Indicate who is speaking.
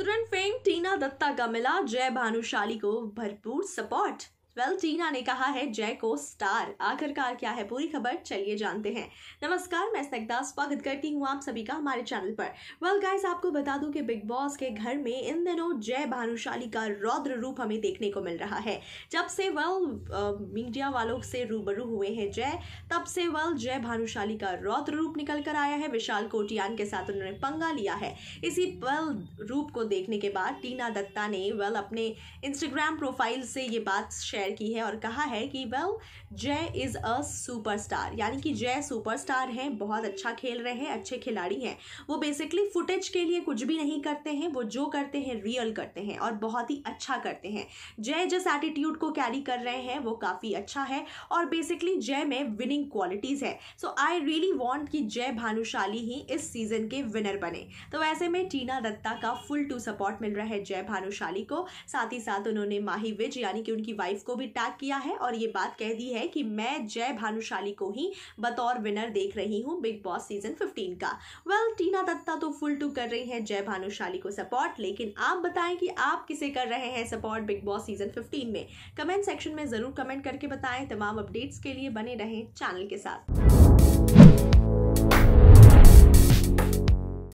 Speaker 1: Uttarakhand fame टीना दत्ता का मिला जय भानुशाली को भरपूर सपोर्ट वेल well, टीना ने कहा है जय को स्टार आखिरकार क्या है पूरी खबर चलिए जानते हैं नमस्कार मैं स्नग्धा स्वागत करती हूँ आप सभी का हमारे चैनल पर वेल well, गाइस आपको बता दूं कि बिग बॉस के घर में इन दिनों जय भानुशाली का रौद्र रूप हमें देखने को मिल रहा है जब से वेल मीडिया वालों से रूबरू हुए हैं जय तब से वेल जय भानुशाली का रौद्र रूप निकल कर आया है विशाल कोटियान के साथ उन्होंने पंगा लिया है इसी वेल रूप को देखने के बाद टीना दत्ता ने वेल अपने इंस्टाग्राम प्रोफाइल से ये बात शेयर शेयर की है और कहा है कि वेल जय इज़ अ सुपरस्टार यानी कि जय सुपरस्टार हैं बहुत अच्छा खेल रहे हैं अच्छे खिलाड़ी हैं वो बेसिकली फुटेज के लिए कुछ भी नहीं करते हैं वो जो करते हैं रियल करते हैं और बहुत ही अच्छा करते हैं जय जिस एटीट्यूड को कैरी कर रहे हैं वो काफ़ी अच्छा है और बेसिकली जय में विनिंग क्वालिटीज़ है सो आई रियली वॉन्ट कि जय भानुशाली ही इस सीज़न के विनर बने तो ऐसे में टीना दत्ता का फुल टू सपोर्ट मिल रहा है जय भानुशाली को साथ ही साथ उन्होंने माही विज यानी कि उनकी वाइफ को उसको भी टैग किया है और ये बात कह दी है कि मैं जय भानुशाली को ही बतौर विनर देख रही हूँ बिग बॉस सीजन 15 का वेल well, टीना दत्ता तो फुल टू कर रही है जय भानुशाली को सपोर्ट लेकिन आप बताएं कि आप किसे कर रहे हैं support Bigg Boss season fifteen में कमेंट सेक्शन में ज़रूर कमेंट करके बताएं तमाम अपडेट्स के लिए बने रहें चैनल के साथ